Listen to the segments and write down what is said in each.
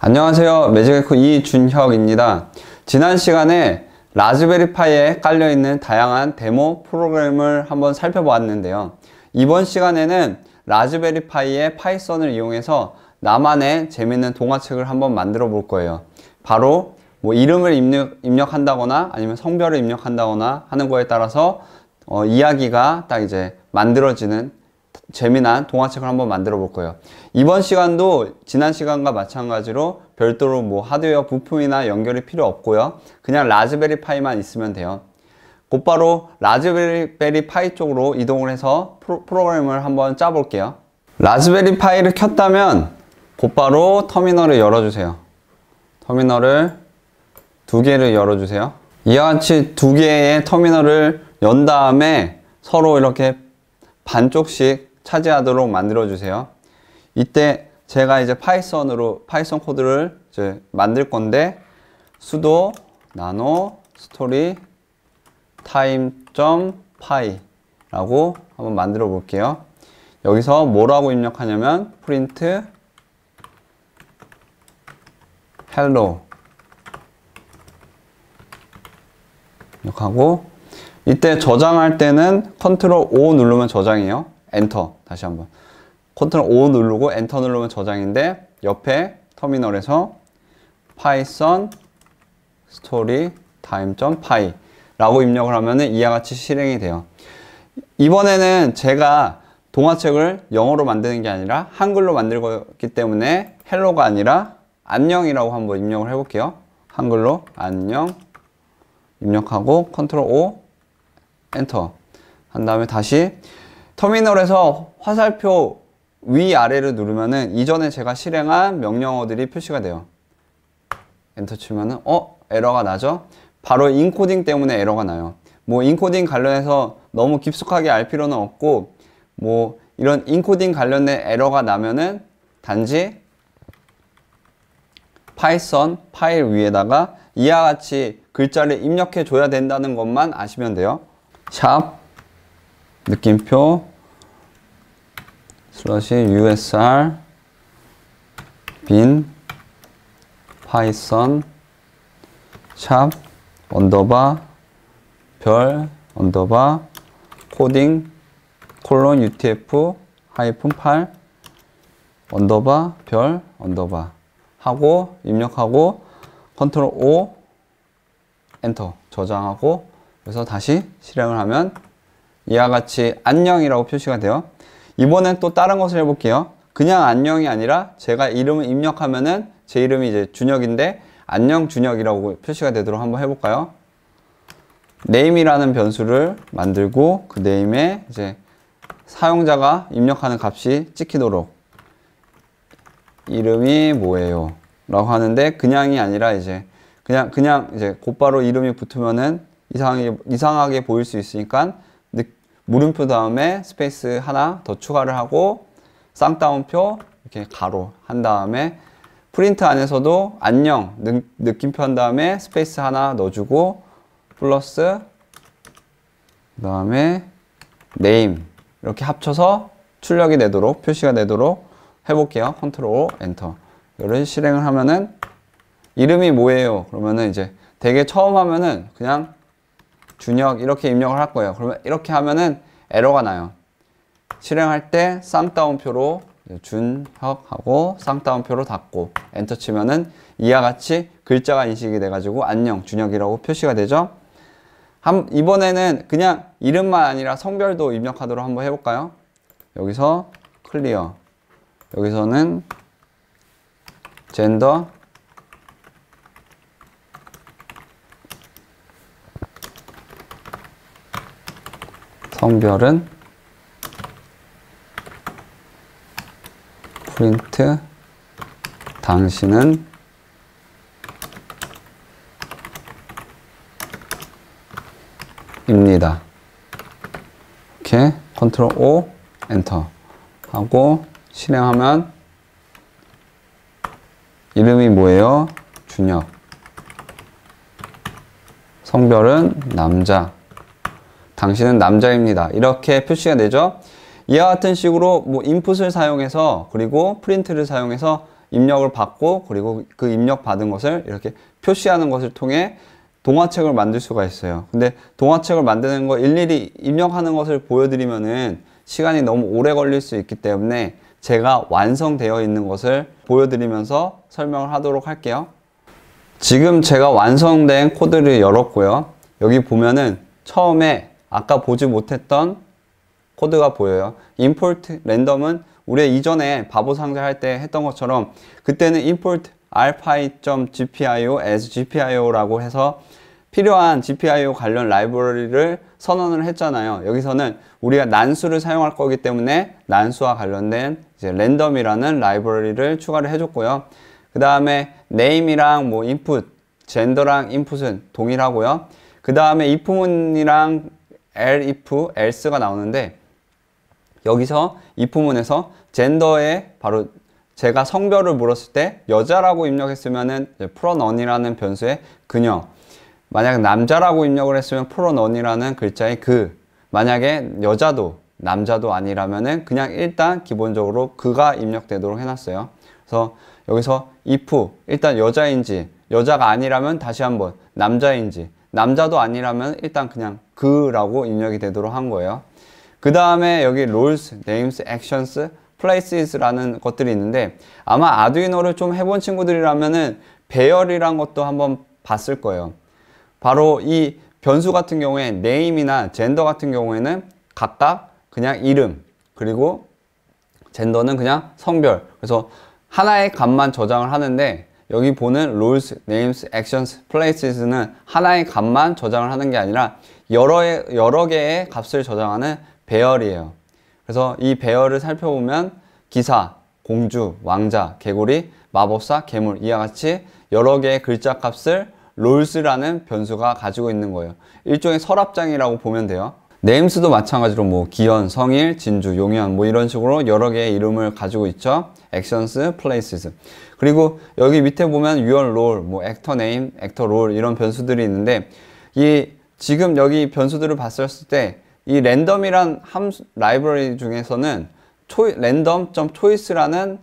안녕하세요 매직에코 이준혁입니다 지난 시간에 라즈베리파이에 깔려있는 다양한 데모 프로그램을 한번 살펴보았는데요 이번 시간에는 라즈베리파이의 파이썬을 이용해서 나만의 재밌는 동화책을 한번 만들어 볼 거예요 바로 뭐 이름을 입력, 입력한다거나 아니면 성별을 입력한다거나 하는 거에 따라서 어, 이야기가 딱 이제 만들어지는 재미난 동화책을 한번 만들어 볼 거예요 이번 시간도 지난 시간과 마찬가지로 별도로 뭐 하드웨어 부품이나 연결이 필요 없고요 그냥 라즈베리 파이만 있으면 돼요 곧바로 라즈베리 파이 쪽으로 이동을 해서 프로, 그램을 한번 짜 볼게요 라즈베리 파이를 켰다면 곧바로 터미널을 열어주세요 터미널을 두 개를 열어주세요 이와 같이 두 개의 터미널을 연 다음에 서로 이렇게 반쪽씩 차지하도록 만들어 주세요. 이때 제가 이제 파이썬으로 파이썬 코드를 이제 만들 건데 수도 나노 스토리 time.py라고 한번 만들어 볼게요. 여기서 뭐라고 입력하냐면 프린트 hello 입력하고 이때 저장할 때는 컨트롤 O 누르면 저장이에요. 엔터 다시 한번 컨트롤 O 누르고 엔터 누르면 저장인데 옆에 터미널에서 파이썬 스토리 t i p y 라고 입력을 하면 이와 같이 실행이 돼요 이번에는 제가 동화책을 영어로 만드는 게 아니라 한글로 만들 거기 때문에 헬로가 아니라 안녕이라고 한번 입력을 해 볼게요 한글로 안녕 입력하고 컨트롤 O 엔터 한 다음에 다시 터미널에서 화살표 위아래를 누르면은 이전에 제가 실행한 명령어들이 표시가 돼요. 엔터 치면은 어? 에러가 나죠? 바로 인코딩 때문에 에러가 나요. 뭐 인코딩 관련해서 너무 깊숙하게 알 필요는 없고 뭐 이런 인코딩 관련된 에러가 나면은 단지 파이썬 파일 위에다가 이와 같이 글자를 입력해 줘야 된다는 것만 아시면 돼요. 샵 느낌표 슬러시 usr 빈 파이썬 샵 언더바 별 언더바 코딩 콜론 utf 하이픈 8 언더바 별 언더바 하고 입력하고 컨트롤 O 엔터 저장하고 그래서 다시 실행을 하면 이와 같이 안녕이라고 표시가 돼요. 이번엔 또 다른 것을 해볼게요. 그냥 안녕이 아니라 제가 이름을 입력하면은 제 이름이 이제 준혁인데 안녕 준혁이라고 표시가 되도록 한번 해볼까요? 네임이라는 변수를 만들고 그네임에 이제 사용자가 입력하는 값이 찍히도록 이름이 뭐예요? 라고 하는데 그냥이 아니라 이제 그냥 그냥 이제 곧바로 이름이 붙으면은 이상하게, 이상하게 보일 수 있으니까 물음표 다음에 스페이스 하나 더 추가를 하고 쌍따옴표 이렇게 가로 한 다음에 프린트 안에서도 안녕 느낌표 한 다음에 스페이스 하나 넣어주고 플러스 그 다음에 네임 이렇게 합쳐서 출력이 되도록 표시가 되도록 해볼게요 컨트롤 엔터 이런 실행을 하면은 이름이 뭐예요 그러면은 이제 되게 처음 하면은 그냥 준혁 이렇게 입력을 할 거예요. 그러면 이렇게 하면은 에러가 나요. 실행할 때 쌍따옴표로 준혁하고 쌍따옴표로 닫고 엔터 치면은 이와 같이 글자가 인식이 돼가지고 안녕 준혁이라고 표시가 되죠. 한, 이번에는 그냥 이름만 아니라 성별도 입력하도록 한번 해볼까요? 여기서 클리어 여기서는 젠더 성별은 프린트 당신은 입니다. 이렇게 컨트롤 O 엔터 하고 실행하면 이름이 뭐예요? 준혁 성별은 남자 당신은 남자입니다. 이렇게 표시가 되죠. 이와 같은 식으로 뭐 인풋을 사용해서 그리고 프린트를 사용해서 입력을 받고 그리고 그 입력 받은 것을 이렇게 표시하는 것을 통해 동화책을 만들 수가 있어요. 근데 동화책을 만드는 거 일일이 입력하는 것을 보여드리면은 시간이 너무 오래 걸릴 수 있기 때문에 제가 완성되어 있는 것을 보여드리면서 설명을 하도록 할게요. 지금 제가 완성된 코드를 열었고요. 여기 보면은 처음에 아까 보지 못했던 코드가 보여요. import 랜덤은 우리 이전에 바보 상자 할 때 했던 것처럼 그때는 import rpy.gpio as gpio라고 해서 필요한 GPIO 관련 라이브러리를 선언을 했잖아요. 여기서는 우리가 난수를 사용할 거기 때문에 난수와 관련된 이제 랜덤이라는 라이브러리를 추가를 해줬고요. 그 다음에 name이랑 뭐 input, gender랑 input은 동일하고요. 그 다음에 if문이랑 l if, else가 나오는데 여기서 이 부문에서 젠더에 바로 제가 성별을 물었을 때 여자라고 입력했으면은 프로넌이라는 변수에 그녀 만약 남자라고 입력을 했으면 프로넌이라는 글자의 그 만약에 여자도 남자도 아니라면은 그냥 일단 기본적으로 그가 입력되도록 해놨어요 그래서 여기서 if 일단 여자인지 여자가 아니라면 다시 한번 남자인지 남자도 아니라면 일단 그냥 그라고 입력이 되도록 한 거예요. 그 다음에 여기 roles, names, actions, places라는 것들이 있는데 아마 아두이노를 좀 해본 친구들이라면은 배열이란 것도 한번 봤을 거예요. 바로 이 변수 같은 경우에 name이나 gender 같은 경우에는 각각 그냥 이름 그리고 젠더는 그냥 성별 그래서 하나의 값만 저장을 하는데 여기 보는 rules, names, actions, places는 하나의 값만 저장을 하는 게 아니라 여러, 여러 개의 값을 저장하는 배열이에요. 그래서 이 배열을 살펴보면 기사, 공주, 왕자, 개구리, 마법사, 괴물 이와 같이 여러 개의 글자 값을 r u l e s 라는 변수가 가지고 있는 거예요. 일종의 서랍장이라고 보면 돼요. 네임스도 마찬가지로 뭐 기현, 성일, 진주, 용현 뭐 이런 식으로 여러 개의 이름을 가지고 있죠. 액션스, 플레이시즈 그리고 여기 밑에 보면 유얼 롤, 뭐 액터 네임, 액터 롤 이런 변수들이 있는데 이 지금 여기 변수들을 봤었을 때 이 랜덤이란 함수 라이브러리 중에서는 초이, 랜덤 점 초이스라는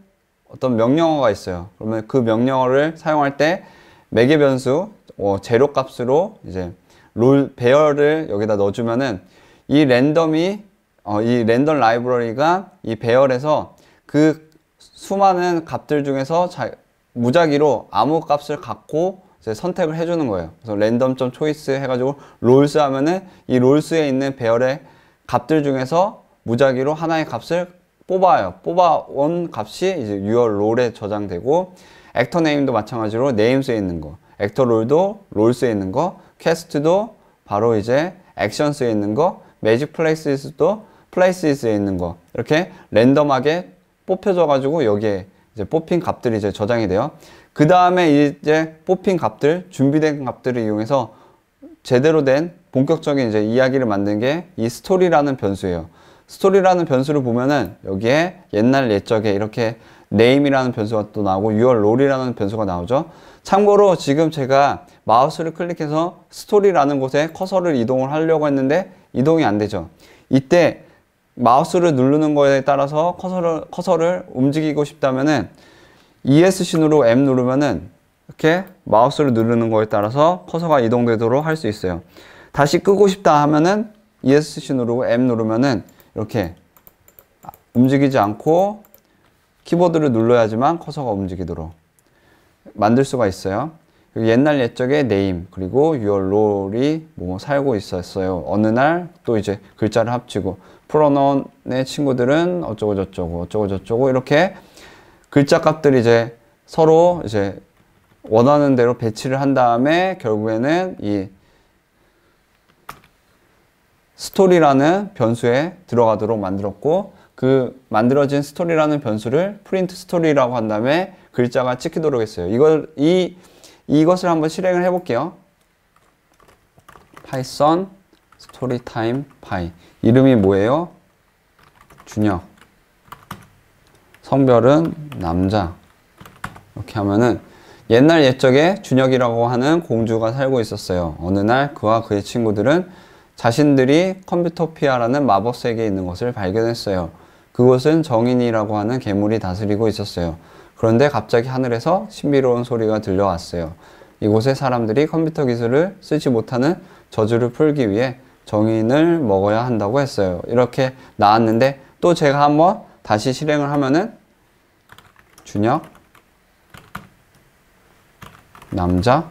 어떤 명령어가 있어요. 그러면 그 명령어를 사용할 때 매개 변수 어, 제로 값으로 이제 롤 배열을 여기다 넣어주면은 이 랜덤이 어, 이 랜덤 라이브러리가 이 배열에서 그 수많은 값들 중에서 자, 무작위로 아무 값을 갖고 선택을 해주는 거예요. 그래서 랜덤 점 초이스 해가지고 롤스 하면은 이 롤스에 있는 배열의 값들 중에서 무작위로 하나의 값을 뽑아요. 뽑아온 값이 이제 유얼 롤에 저장되고 액터 네임도 마찬가지로 네임스에 있는 거, 액터 롤도 롤스에 있는 거, 퀘스트도 바로 이제 액션스에 있는 거, 매직 플레이스에서도 플레이스에 있는 거 이렇게 랜덤하게 뽑혀져 가지고 여기에 이제 뽑힌 값들이 이제 저장이 돼요 그 다음에 이제 뽑힌 값들 준비된 값들을 이용해서 제대로 된 본격적인 이제 이야기를 만든 게 이 스토리라는 변수예요 스토리라는 변수를 보면은 여기에 옛날 옛적에 이렇게 네임이라는 변수가 또 나오고 유얼 롤이라는 변수가 나오죠 참고로 지금 제가 마우스를 클릭해서 스토리라는 곳에 커서를 이동을 하려고 했는데 이동이 안 되죠. 이때 마우스를 누르는 거에 따라서 커서를, 커서를 움직이고 싶다면 ESC로 M 누르면은 이렇게 마우스를 누르는 거에 따라서 커서가 이동되도록 할 수 있어요. 다시 끄고 싶다 하면은 ESC 누르 M 누르면은 이렇게 움직이지 않고 키보드를 눌러야지만 커서가 움직이도록 만들 수가 있어요. 옛날 옛적의 네임 그리고 your 롤이 뭐 살고 있었어요. 어느 날 또 이제 글자를 합치고 프로넌의 친구들은 어쩌고 저쩌고 어쩌고 저쩌고 이렇게 글자 값들이 이제 서로 이제 원하는 대로 배치를 한 다음에 결국에는 이 스토리라는 변수에 들어가도록 만들었고 그 만들어진 스토리라는 변수를 프린트 스토리라고 한 다음에 글자가 찍히도록 했어요. 이걸 이 이것을 한번 실행을 해볼게요. 파이썬 스토리타임 파이 이름이 뭐예요? 준혁 성별은 남자 이렇게 하면은 옛날 옛적에 준혁이라고 하는 공주가 살고 있었어요. 어느 날 그와 그의 친구들은 자신들이 컴퓨터피아라는 마법 세계에 있는 것을 발견했어요. 그곳은 정인이라고 하는 괴물이 다스리고 있었어요. 그런데 갑자기 하늘에서 신비로운 소리가 들려왔어요. 이곳의 사람들이 컴퓨터 기술을 쓰지 못하는 저주를 풀기 위해 정인을 먹어야 한다고 했어요. 이렇게 나왔는데 또 제가 한번 다시 실행을 하면은 준혁 남자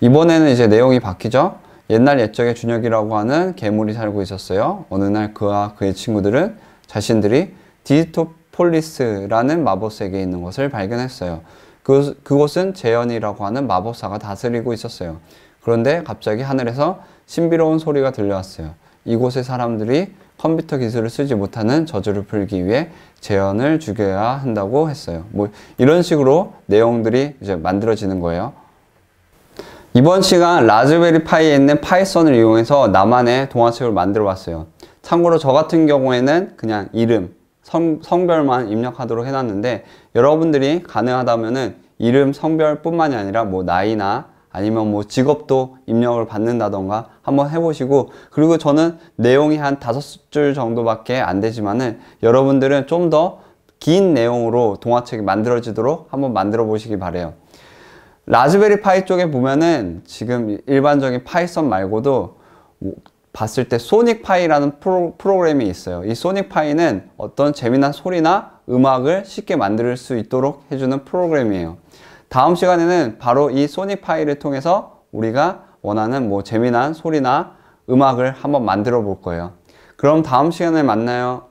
이번에는 이제 내용이 바뀌죠. 옛날 옛적에 준혁이라고 하는 괴물이 살고 있었어요. 어느 날 그와 그의 친구들은 자신들이 디지토 폴리스라는 마법세계에 있는 것을 발견했어요. 그, 그곳은 제연이라고 하는 마법사가 다스리고 있었어요. 그런데 갑자기 하늘에서 신비로운 소리가 들려왔어요. 이곳의 사람들이 컴퓨터 기술을 쓰지 못하는 저주를 풀기 위해 재현을 죽여야 한다고 했어요. 뭐 이런 식으로 내용들이 이제 만들어지는 거예요. 이번 시간 라즈베리 파이에 있는 파이썬을 이용해서 나만의 동화책을 만들어 봤어요. 참고로 저 같은 경우에는 그냥 이름, 성, 성별만 입력하도록 해놨는데 여러분들이 가능하다면은 이름 성별뿐만이 아니라 뭐 나이나 아니면 뭐 직업도 입력을 받는다던가 한번 해보시고 그리고 저는 내용이 한 다섯 줄 정도밖에 안 되지만은 여러분들은 좀 더 긴 내용으로 동화책이 만들어지도록 한번 만들어 보시기 바래요 라즈베리 파이 쪽에 보면은 지금 일반적인 파이썬 말고도 봤을 때 소닉파이라는 프로, 프로그램이 있어요. 이 소닉파이는 어떤 재미난 소리나 음악을 쉽게 만들 수 있도록 해주는 프로그램이에요. 다음 시간에는 바로 이 소닉파이를 통해서 우리가 원하는 뭐 재미난 소리나 음악을 한번 만들어 볼 거예요. 그럼 다음 시간에 만나요.